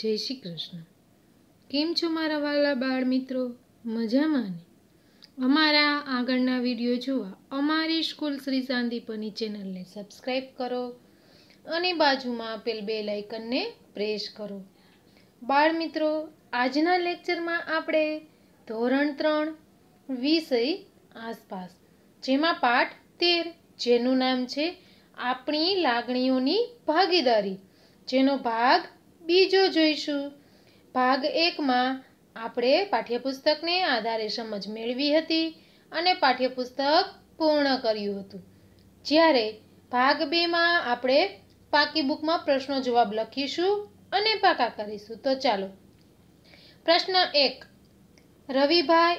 જય શ્રી કૃષ્ણ કેમ છો મારા વાલા બાળ મિત્રો મજામાં ને અમારા આગળના વિડીયો જોવા અમારી સ્કૂલ શ્રી શાંતિ ચેનલને સબસ્ક્રાઈબ કરો અને બાજુમાં આપેલ બે લાઇકનને પ્રેસ કરો બાળ મિત્રો આજના લેક્ચરમાં આપણે ધોરણ ત્રણ વિષય આસપાસ જેમાં પાઠ તેર જેનું નામ છે આપણી લાગણીઓની ભાગીદારી જેનો ભાગ બીજો જોઈશું ભાગ એકમાં આપણે પાઠ્યપુસ્તકને આધારે સમજ મેળવી હતી અને પાઠ્યપુસ્તક પૂર્ણ કર્યું હતું જ્યારે ભાગ બેમાં આપણે પાકી બુકમાં પ્રશ્નો જવાબ લખીશું અને પાકા કરીશું તો ચાલો પ્રશ્ન એક રવિભાઈ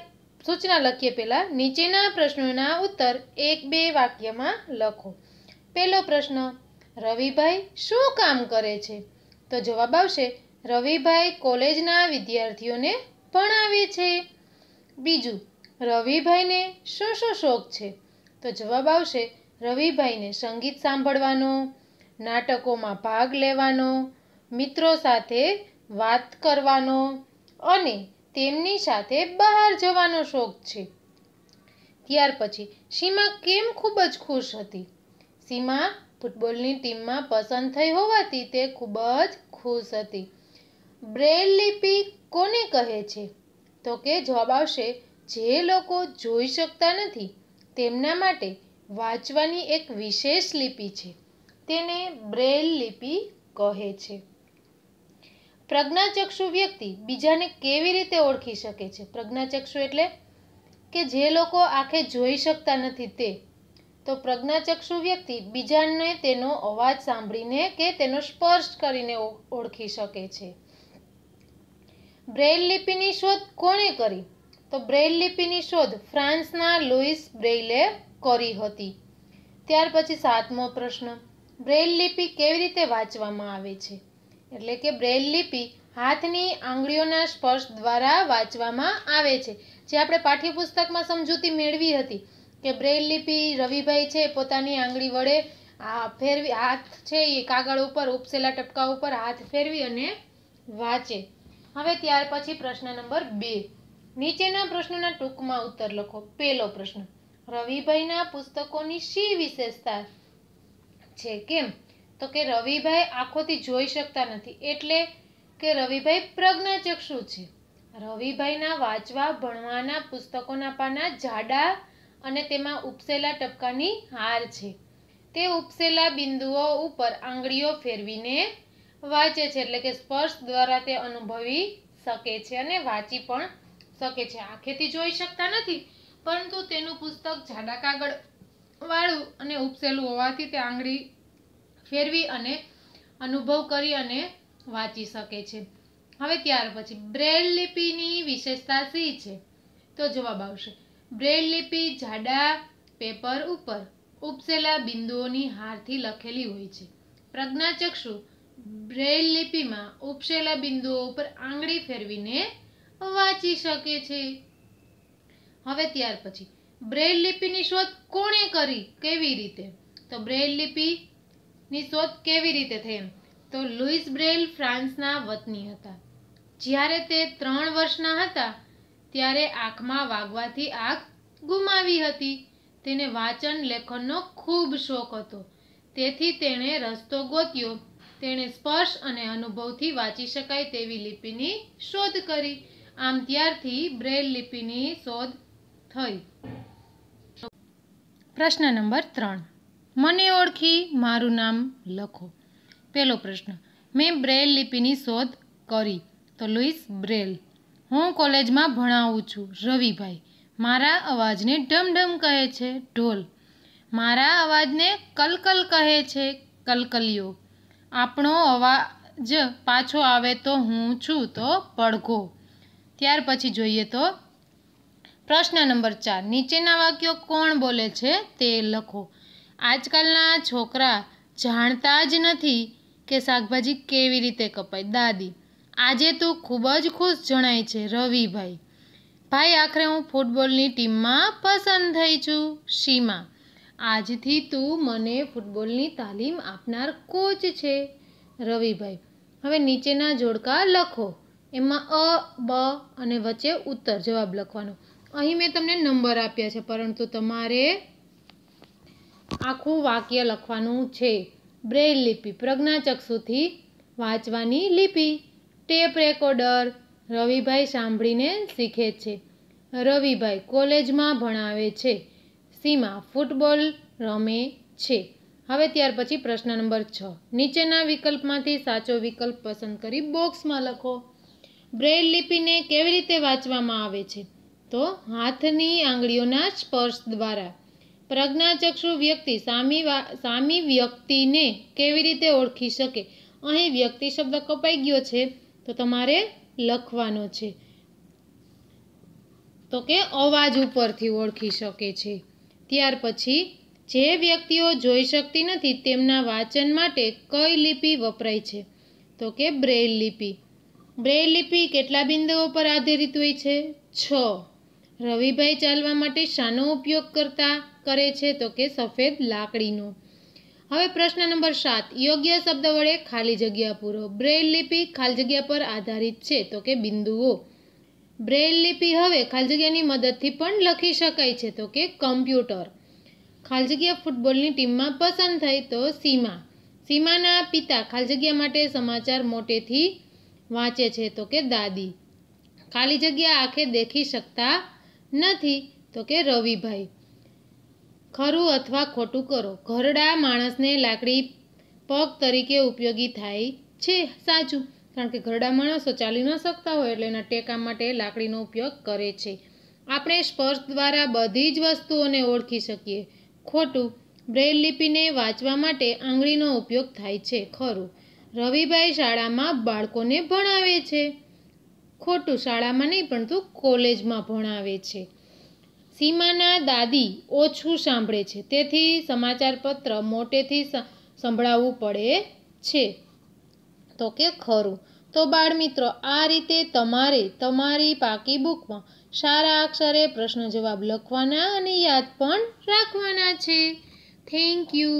સૂચના લખીએ પહેલાં નીચેના પ્રશ્નોના ઉત્તર એક બે વાક્યમાં લખો પહેલો પ્રશ્ન રવિભાઈ શું કામ કરે છે તો જવાબ આવશે રવિભાઈ કોલેજના વિદ્યાર્થીઓને ભણાવે છે બીજું રવિભાઈને શું શું શોખ છે તો જવાબ આવશે રવિભાઈને સંગીત સાંભળવાનો નાટકોમાં ભાગ લેવાનો મિત્રો સાથે વાત કરવાનો અને તેમની સાથે બહાર જવાનો શોખ છે ત્યાર પછી સીમા કેમ ખૂબ જ ખુશ હતી સીમા ફૂટબોલની ટીમમાં પસંદ થઈ હોવાથી તે ખૂબ જ ખુશ હતી બ્રેલ લિપિ કોને કહે છે તો કે જવાબ આવશે જે લોકો જોઈ શકતા નથી તેમના માટે વાંચવાની એક વિશેષ લિપિ છે તેને બ્રેલ લિપિ કહે છે પ્રજ્ઞાચક્ષુ વ્યક્તિ બીજાને કેવી રીતે ઓળખી શકે છે પ્રજ્ઞાચક્ષુ એટલે કે જે લોકો આંખે જોઈ શકતા નથી તે તો પ્રજ્ઞાચક્ષુ વ્યક્તિ બીજાને તેનો અવાજ સાંભળીને કે તેનો સ્પર્શ કરીને ઓળખી શકે છે બ્રેઇલ લિપિની શોધ કોણે કરી તો બ્રેઇલ લિપિની શોધ ફ્રાન્સના લુઈસ બ્રેઇલે કરી હતી ત્યાર પછી સાતમો પ્રશ્ન બ્રેઇલ લિપિ કેવી રીતે વાંચવામાં આવે છે એટલે કે બ્રેઇલ લિપિ હાથની આંગળીઓના સ્પર્શ દ્વારા વાંચવામાં આવે છે જે આપણે પાઠ્યપુસ્તકમાં સમજૂતી મેળવી હતી કે બ્રેલ લિપિ રવિભાઈ છે પોતાની આંગળી વડે આ ફેરવી હાથ છે એ કાગળ ઉપર ઉપસેલા ટપકા ઉપર હાથ ફેરવી અને વાંચે હવે ત્યાર પછી પ્રશ્ન નંબર બે નીચેના પ્રશ્નના ટૂંકમાં ઉત્તર લખો પહેલો પ્રશ્ન રવિભાઈના પુસ્તકોની શી વિશેષતા છે કેમ તો કે રવિભાઈ આંખોથી જોઈ શકતા નથી એટલે કે રવિભાઈ પ્રજ્ઞાચક્ષુ છે રવિભાઈના વાંચવા ભણવાના પુસ્તકોના પાના જાડા અને તેમાં ઉપસેલા ટપકાની હાર છે તે ઉપસેલા બિંદુઓ ઉપર આંગળીઓ ફેરવીને વાંચે છે એટલે કે સ્પર્શ દ્વારા તે અનુભવી શકે છે અને વાંચી પણ શકે છે આંખેથી જોઈ શકતા નથી પરંતુ તેનું પુસ્તક જાડા કાગળ વાળું અને ઉપસેલું હોવાથી તે આંગળી ફેરવી અને અનુભવ કરી અને વાંચી શકે છે હવે ત્યાર પછી બ્રેલ લિપિની વિશેષતા શી છે તો જવાબ આવશે બ્રેઇલ લિપિ જાડા પેપર ઉપર ઉપસેલા બિંદુઓની હારથી લખેલી હોય છે પ્રજ્ઞાચક્ષુ બ્રેઇલ લિપિમાં ઉપસેલા બિંદુઓ ઉપર આંગળી ફેરવીને વાંચી શકે છે હવે ત્યાર પછી બ્રેઇલ લિપિની શોધ કોણે કરી કેવી રીતે તો બ્રેઇલ લિપિની શોધ કેવી રીતે થઈ તો લુઈસ બ્રેઇલ ફ્રાન્સના વતની હતા જ્યારે તે ત્રણ વર્ષના હતા ત્યારે આંખમાં વાગવાથી આંખ ગુમાવી હતી તેને વાંચન લેખનનો ખૂબ શોખ હતો તેથી તેણે રસ્તો ગોત્યો તેણે સ્પર્શ અને અનુભવથી વાંચી શકાય તેવી લિપિની શોધ કરી આમ ત્યારથી બ્રેલ લિપિની શોધ થઈ પ્રશ્ન નંબર ત્રણ મને ઓળખી મારું નામ લખો પહેલો પ્રશ્ન મેં બ્રેલ લિપિની શોધ કરી તો લુઈસ બ્રેલ હું કોલેજમાં ભણાવું છું રવિભાઈ મારા અવાજને ઢમઢમ કહે છે ઢોલ મારા અવાજને કલકલ કહે છે કલકલિયો આપણો અવાજ પાછો આવે તો હું છું તો પડઘો ત્યાર પછી જોઈએ તો પ્રશ્ન નંબર ચાર નીચેના વાક્યો કોણ બોલે છે તે લખો આજકાલના છોકરા જાણતા જ નથી કે શાકભાજી કેવી રીતે કપાય દાદી આજે તો ખૂબ જ ખુશ જણાય છે રવિભાઈ ભાઈ આખરે હું ફૂટબોલની ટીમમાં પસંદ થઈ છું સીમા આજથી તું મને ફૂટબોલની તાલીમ આપનાર કોચ છે રવિભાઈ હવે નીચેના જોડકા લખો એમાં અ બ અને વચ્ચે ઉત્તર જવાબ લખવાનો અહીં મેં તમને નંબર આપ્યા છે પરંતુ તમારે આખું વાક્ય લખવાનું છે બ્રેલ લિપિ પ્રજ્ઞાચક્ષુથી વાંચવાની લિપિ ટેપ રેકોર્ડર રવિભાઈ સાંભળીને શીખે છે રવિભાઈ કોલેજમાં ભણાવે છે સીમા ફૂટબોલ રમે છે હવે ત્યાર પછી પ્રશ્ન નંબર છ નીચેના વિકલ્પમાંથી સાચો વિકલ્પ પસંદ કરી બોક્સમાં લખો બ્રેઇલ લિપિને કેવી રીતે વાંચવામાં આવે છે તો હાથની આંગળીઓના સ્પર્શ દ્વારા પ્રજ્ઞાચક્ષુ વ્યક્તિ સામી સામી વ્યક્તિને કેવી રીતે ઓળખી શકે અહીં વ્યક્તિ શબ્દ કપાઈ ગયો છે તો તમારે લખવાનો છે તો કે અવાજ ઉપરથી ઓળખી શકે છે ત્યાર પછી જે વ્યક્તિઓ જોઈ શકતી નથી તેમના વાંચન માટે કઈ લિપિ વપરાય છે તો કે બ્રેલ લિપિ બ્રેલ લિપિ કેટલા બિંદુઓ પર આધારિત હોય છે છ રવિભાઈ ચાલવા માટે શાનો ઉપયોગ કરતા કરે છે તો કે સફેદ લાકડીનો હવે પ્રશ્ન નંબર સાત યોગ્ય શબ્દ વડે ખાલી જગ્યા પૂરો બ્રેઇલ લિપિ ખાલી જગ્યા પર આધારિત છે તો કે બિંદુઓ બ્રેઇલ લિપિ હવે ખાલી જગ્યાની મદદથી પણ લખી શકાય છે તો કે કમ્પ્યુટર ખાલી જગ્યા ફૂટબોલની ટીમમાં પસંદ થઈ તો સીમા સીમાના પિતા ખાલી જગ્યા માટે સમાચાર મોટેથી વાંચે છે તો કે દાદી ખાલી જગ્યા આંખે દેખી શકતા નથી તો કે રવિભાઈ ખરું અથવા ખોટું કરો ઘરડા માણસને લાકડી પગ તરીકે ઉપયોગી થાય છે સાચું કારણ કે ઘરડા માણસો ચાલી ન શકતા હોય એટલે એના ટેકા માટે લાકડીનો ઉપયોગ કરે છે આપણે સ્પર્શ દ્વારા બધી જ વસ્તુઓને ઓળખી શકીએ ખોટું બ્રેલ લિપિને વાંચવા માટે આંગળીનો ઉપયોગ થાય છે ખરું રવિભાઈ શાળામાં બાળકોને ભણાવે છે ખોટું શાળામાં નહીં પણ તો કોલેજમાં ભણાવે છે સીમાના દાદી ઓછું સાંભળે છે તેથી સમાચારપત્ર મોટેથી સંભળાવવું પડે છે તો કે ખરું તો બાળમિત્રો આ રીતે તમારે તમારી પાકી બુકમાં સારા અક્ષરે પ્રશ્ન જવાબ લખવાના અને યાદ પણ રાખવાના છે થેન્ક યુ